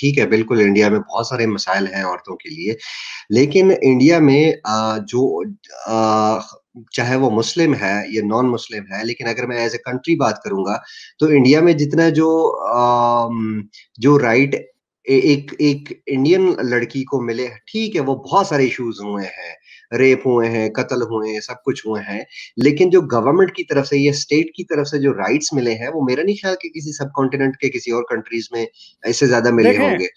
ठीक है बिल्कुल इंडिया में बहुत सारे मसाइल हैं औरतों के लिए लेकिन इंडिया में जो चाहे वो मुस्लिम है या नॉन मुस्लिम है लेकिन अगर मैं एज ए कंट्री बात करूंगा तो इंडिया में जितना जो जो राइट ए, एक एक इंडियन लड़की को मिले ठीक है वो बहुत सारे इश्यूज हुए हैं रेप हुए हैं कत्ल हुए हैं सब कुछ हुए हैं लेकिन जो गवर्नमेंट की तरफ से या स्टेट की तरफ से जो राइट्स मिले हैं वो मेरा नहीं ख्याल कि किसी सब कॉन्टिनेंट के किसी और कंट्रीज में इससे ज्यादा मिले होंगे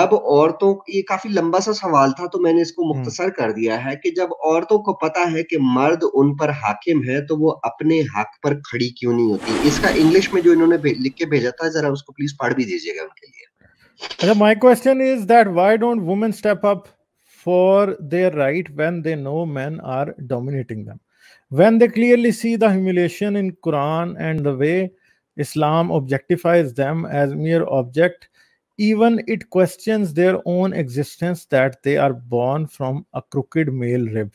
जब औरतों ये काफी लंबा सा सवाल था तो मैंने इसको हम्म। मुख्तसर कर दिया है कि जब औरतों को पता है कि मर्द उन पर हाकिम है तो वो अपने हक पर खड़ी क्यों नहीं होती इसका इंग्लिश में जो इन्होंने लिख के भेजा था जरा उसको प्लीज पढ़ भी दीजिएगा उनके लिए अच्छा my question is that why don't women step up for their right when they know men are dominating them when they clearly see the humiliation in Quran and the way Islam objectifies them as mere object even it questions their own existence that they are born from a crooked male rib.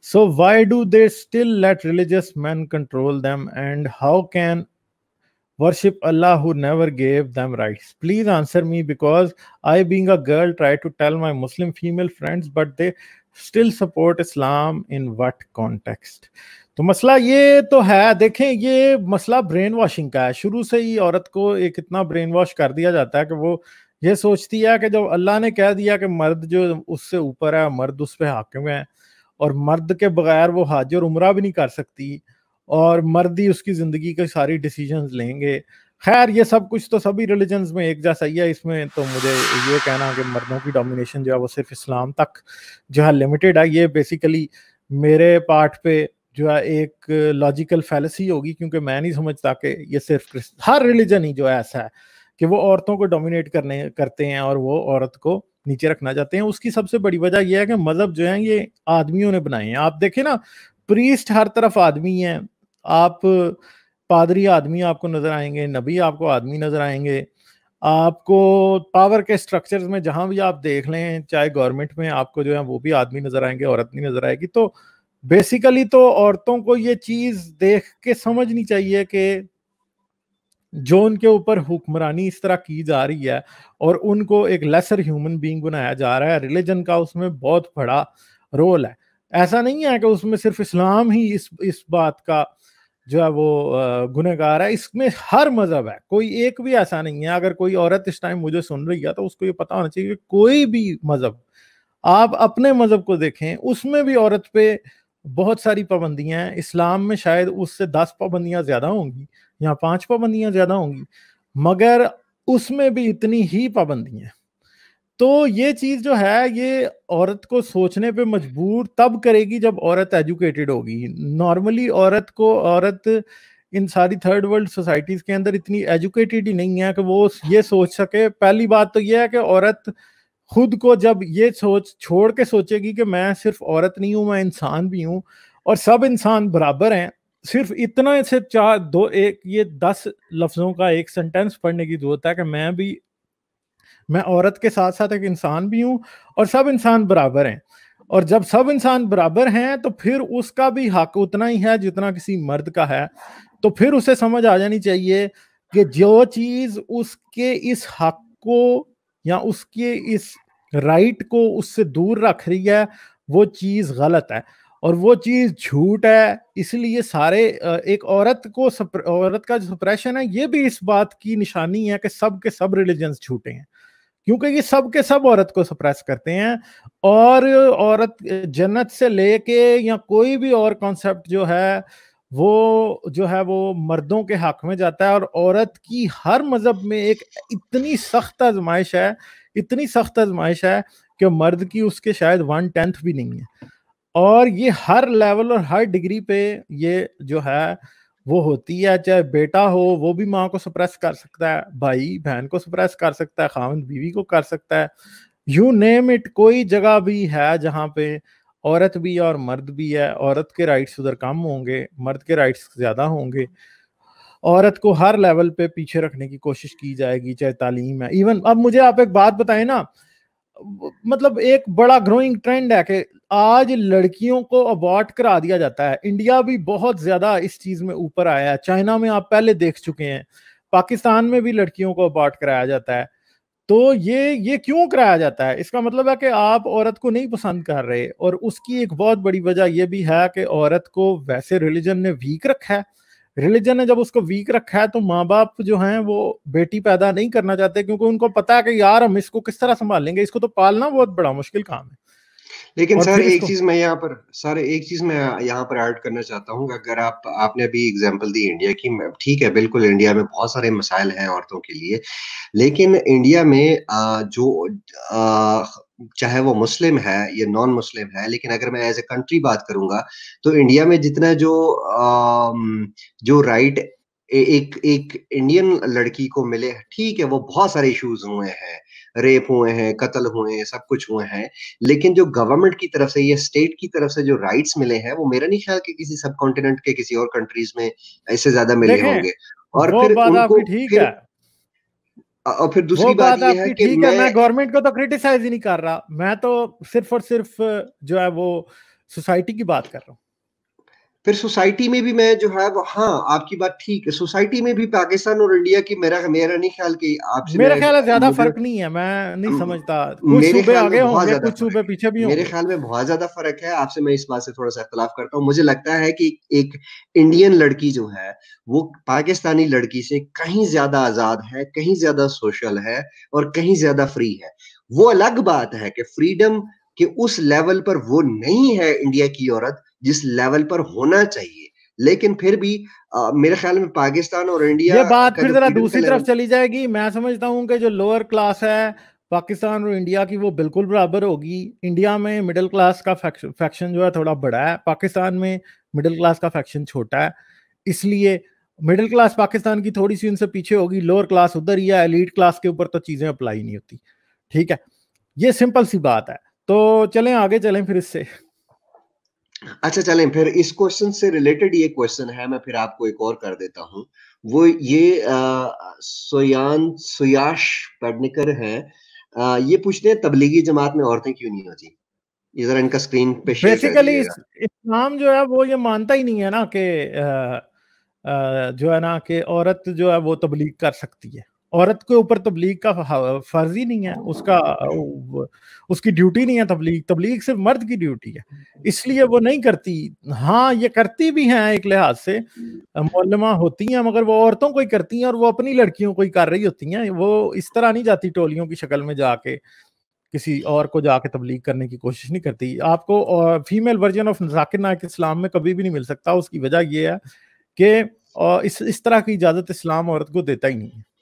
So, why do they still let religious men control them, and how can worship Allah who never gave them rights? Please answer me because I, being a girl, try to tell my Muslim female friends, but they still support Islam in what context? तो मसला ये तो है देखें ये मसला brain washing का है शुरू से ही औरत को एक इतना ब्रेन वॉश कर दिया जाता है कि वो ये सोचती है कि जब अल्लाह ने कह दिया कि मर्द जो उससे ऊपर है मर्द उस पर हाकिम है और मर्द के बगैर वो हाज और उम्र भी नहीं कर सकती और मर्द ही उसकी ज़िंदगी के सारी डिसीजन लेंगे खैर ये सब कुछ तो सभी रिलीजन्स में एक जैसा ही है इसमें तो मुझे ये कहना कि मर्दों की डोमिनेशन जो है वो सिर्फ इस्लाम तक जो है लिमिटेड है ये बेसिकली मेरे पार्ट पे जो है एक लॉजिकल फैलसी होगी क्योंकि मैं नहीं समझता कि ये सिर्फ हर रिलीजन ही जो ऐसा है कि वो औरतों को डोमिनेट करने करते हैं और वो औरत को नीचे रखना चाहते हैं उसकी सबसे बड़ी वजह यह है कि मजहब मतलब जो है ये आदमियों ने बनाए हैं आप देखें ना प्रीस्ट हर तरफ आदमी है आप पादरी आदमी आपको नजर आएंगे नबी आपको आदमी नजर आएंगे आपको पावर के स्ट्रक्चर्स में जहां भी आप देख लें चाहे गवर्नमेंट में आपको जो है वो भी आदमी नजर आएंगे औरत नहीं नजर आएगी तो बेसिकली तो औरतों को ये चीज देख के समझनी चाहिए कि जो उनके ऊपर हुक्मरानी इस तरह की जा रही है और उनको एक लेसर ह्यूमन बीइंग बनाया जा रहा है रिलीजन का उसमें बहुत बड़ा रोल है ऐसा नहीं है कि उसमें सिर्फ इस्लाम ही इस इस बात का जो है वो गुनहगार है इसमें हर मजहब है कोई एक भी ऐसा नहीं है अगर कोई औरत इस टाइम मुझे सुन रही है तो उसको ये पता होना चाहिए कि कोई भी मजहब आप अपने मजहब को देखें उसमें भी औरत पे बहुत सारी पाबंदियां हैं इस्लाम में शायद उससे दस पाबंदियां ज्यादा होंगी यहाँ पांच पाबंदियां ज्यादा होंगी मगर उसमें भी इतनी ही पाबंदियां तो ये चीज जो है ये औरत को सोचने पे मजबूर तब करेगी जब औरत एजुकेटेड होगी नॉर्मली औरत को औरत इन सारी थर्ड वर्ल्ड सोसाइटीज के अंदर इतनी एजुकेटेड ही नहीं है कि वो ये सोच सके पहली बात तो ये है कि औरत खुद को जब ये सोच छोड़ के सोचेगी कि मैं सिर्फ औरत नहीं हूँ मैं इंसान भी हूँ और सब इंसान बराबर हैं सिर्फ इतना से चार दो एक ये दस लफ्जों का एक सेंटेंस पढ़ने की जरूरत है कि मैं भी मैं औरत के साथ साथ एक इंसान भी हूँ और सब इंसान बराबर हैं और जब सब इंसान बराबर हैं तो फिर उसका भी हक उतना ही है जितना किसी मर्द का है तो फिर उसे समझ आ जानी चाहिए कि जो चीज़ उसके इस हक को या उसके इस राइट को उससे दूर रख रही है वो चीज़ गलत है और वो चीज झूठ है इसलिए सारे एक औरत को औरत का जो सप्रेशन है ये भी इस बात की निशानी है कि सब के सब रिलीजन्स झूठे हैं क्योंकि ये सब के सब औरत को सप्रेस करते हैं और औरत जन्नत से लेके या कोई भी और कॉन्सेप्ट जो है वो जो है वो मर्दों के हक में जाता है और औरत की हर मज़हब में एक इतनी सख्त आजमाइश है इतनी सख्त आजमाइश है कि मर्द की उसके शायद वन टेंथ भी नहीं है और ये हर लेवल और हर डिग्री पे ये जो है वो होती है चाहे बेटा हो वो भी माँ को सप्रेस कर सकता है भाई बहन को सप्रेस कर सकता है खावन बीवी को कर सकता है यू नेम इट कोई जगह भी है जहाँ पे औरत भी है और मर्द भी है औरत के राइट्स उधर कम होंगे मर्द के राइट्स ज़्यादा होंगे औरत को हर लेवल पे पीछे रखने की कोशिश की जाएगी चाहे तालीम है इवन अब मुझे आप एक बात बताएं ना मतलब एक बड़ा ग्रोइंग ट्रेंड है कि आज लड़कियों को अबॉर्ट करा दिया जाता है इंडिया भी बहुत ज्यादा इस चीज में ऊपर आया है चाइना में आप पहले देख चुके हैं पाकिस्तान में भी लड़कियों को अबॉर्ट कराया जाता है तो ये ये क्यों कराया जाता है इसका मतलब है कि आप औरत को नहीं पसंद कर रहे और उसकी एक बहुत बड़ी वजह यह भी है कि औरत को वैसे रिलीजन ने वीक रखा है रिलीजन ने जब उसको वीक रखा है तो माँ बाप जो हैं वो बेटी पैदा नहीं करना चाहते क्योंकि उनको पता है कि यार हम इसको किस तरह संभालेंगे इसको तो पालना बहुत बड़ा मुश्किल काम है लेकिन सर एक चीज मैं यहाँ पर सर एक चीज मैं यहाँ पर ऐड करना चाहता हूँ अगर आप आपने अभी एग्जाम्पल दी इंडिया की ठीक है बिल्कुल इंडिया में बहुत सारे मसाइल हैं औरतों के लिए लेकिन इंडिया में आ, जो आ, चाहे वो मुस्लिम है या नॉन मुस्लिम है लेकिन अगर मैं एज ए कंट्री बात करूंगा तो इंडिया में जितना जो आ, जो राइट ए, एक एक इंडियन लड़की को मिले ठीक है वो बहुत सारे इश्यूज हुए हैं रेप हुए हैं कत्ल हुए हैं सब कुछ हुए हैं लेकिन जो गवर्नमेंट की तरफ से या स्टेट की तरफ से जो राइट्स मिले हैं वो मेरा नहीं ख्याल कि किसी सब कॉन्टिनेंट के किसी और कंट्रीज में इससे ज्यादा मिले होंगे और फिर उनको ठीक है और फिर दूसरी बात, बात ये है कि मैं गवर्नमेंट को तो क्रिटिसाइज ही नहीं कर रहा मैं तो सिर्फ और सिर्फ जो है वो सोसाइटी की बात कर रहा हूँ फिर सोसाइटी में भी मैं जो है वो हाँ आपकी बात ठीक है सोसाइटी में भी पाकिस्तान और इंडिया की मेरा मेरा नहीं ख्याल कि आपसे मेरा ख्याल है ज्यादा फर्क नहीं है मैं नहीं समझता मेरे ख्याल में बहुत ज्यादा कुछ सूबे पीछे भी मेरे ख्याल में बहुत ज्यादा फर्क है आपसे मैं इस बात से थोड़ा सा इख्तलाफ करता हूँ मुझे लगता है कि एक इंडियन लड़की जो है वो पाकिस्तानी लड़की से कहीं ज्यादा आजाद है कहीं ज्यादा सोशल है और कहीं ज्यादा फ्री है वो अलग बात है कि फ्रीडम के उस लेवल पर वो नहीं है इंडिया की औरत जिस लेवल पर होना चाहिए लेकिन फिर भी आ, मेरे ख्याल में पाकिस्तान और इंडिया ये बात फिर जरा दूसरी तरफ चली जाएगी मैं समझता हूँ कि जो लोअर क्लास है पाकिस्तान और इंडिया की वो बिल्कुल बराबर होगी इंडिया में मिडिल क्लास का फैक्शन जो है थोड़ा बड़ा है पाकिस्तान में मिडिल क्लास का फैक्शन छोटा है इसलिए मिडिल क्लास पाकिस्तान की थोड़ी सी उनसे पीछे होगी लोअर क्लास उधर ही है एलीट क्लास के ऊपर तो चीज़ें अप्लाई नहीं होती ठीक है ये सिंपल सी बात है तो चलें आगे चलें फिर इससे अच्छा चलें फिर इस क्वेश्चन से रिलेटेड ये क्वेश्चन है मैं फिर आपको एक और कर देता हूं वो ये सोयान सुयाश पेडनिकर है आ, ये पूछते हैं तबलीगी जमात में औरतें क्यों नहीं होती इधर इनका स्क्रीन पे बेसिकली इस्लाम जो है वो ये मानता ही नहीं है ना कि जो है ना कि औरत जो है वो तबलीग कर सकती है औरत के ऊपर तबलीग का फर्ज ही नहीं है उसका उसकी ड्यूटी नहीं है तबलीग तबलीग सिर्फ मर्द की ड्यूटी है इसलिए वो नहीं करती हाँ ये करती भी हैं एक लिहाज से मौलमा होती हैं मगर वो औरतों को ही करती हैं और वो अपनी लड़कियों को ही कर रही होती हैं वो इस तरह नहीं जाती टोलियों की शक्ल में जाके किसी और को जाके तबलीग करने की कोशिश नहीं करती आपको female version of Zakir Naik इस्लाम में कभी भी नहीं मिल सकता उसकी वजह यह है कि इस इस तरह की इजाज़त इस्लाम औरत को देता ही नहीं है